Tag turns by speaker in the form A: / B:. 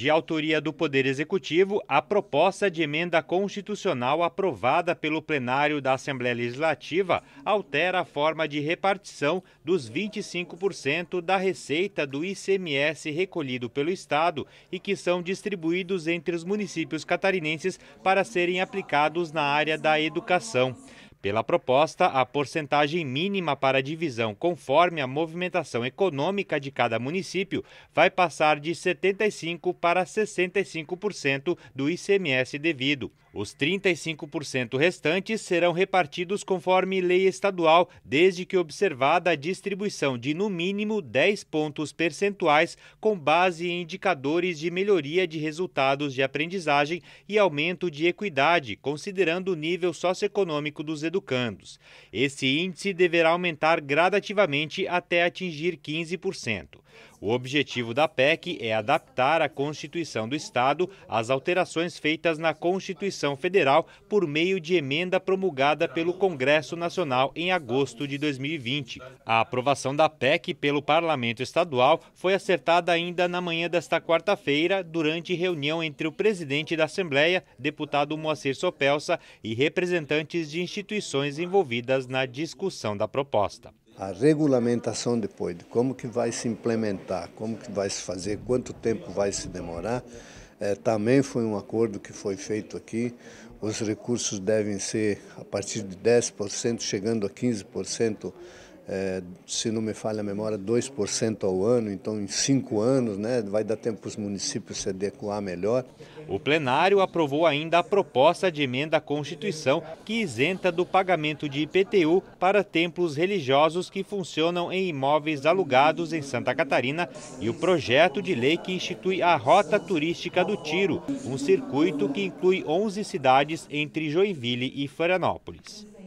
A: De autoria do Poder Executivo, a proposta de emenda constitucional aprovada pelo plenário da Assembleia Legislativa altera a forma de repartição dos 25% da receita do ICMS recolhido pelo Estado e que são distribuídos entre os municípios catarinenses para serem aplicados na área da educação. Pela proposta, a porcentagem mínima para a divisão conforme a movimentação econômica de cada município vai passar de 75% para 65% do ICMS devido. Os 35% restantes serão repartidos conforme lei estadual, desde que observada a distribuição de no mínimo 10 pontos percentuais com base em indicadores de melhoria de resultados de aprendizagem e aumento de equidade, considerando o nível socioeconômico dos educandos. Esse índice deverá aumentar gradativamente até atingir 15%. O objetivo da PEC é adaptar a Constituição do Estado às alterações feitas na Constituição Federal por meio de emenda promulgada pelo Congresso Nacional em agosto de 2020. A aprovação da PEC pelo Parlamento Estadual foi acertada ainda na manhã desta quarta-feira, durante reunião entre o presidente da Assembleia, deputado Moacir Sopelsa, e representantes de instituições envolvidas na discussão da proposta
B: a regulamentação depois, de como que vai se implementar, como que vai se fazer, quanto tempo vai se demorar, é, também foi um acordo que foi feito aqui. Os recursos devem ser a partir de 10%, chegando a 15% é, se não me falha a memória, 2% ao ano, então em cinco anos, né, vai dar tempo para os municípios se adequar melhor.
A: O plenário aprovou ainda a proposta de emenda à Constituição que isenta do pagamento de IPTU para templos religiosos que funcionam em imóveis alugados em Santa Catarina e o projeto de lei que institui a Rota Turística do Tiro, um circuito que inclui 11 cidades entre Joinville e Florianópolis.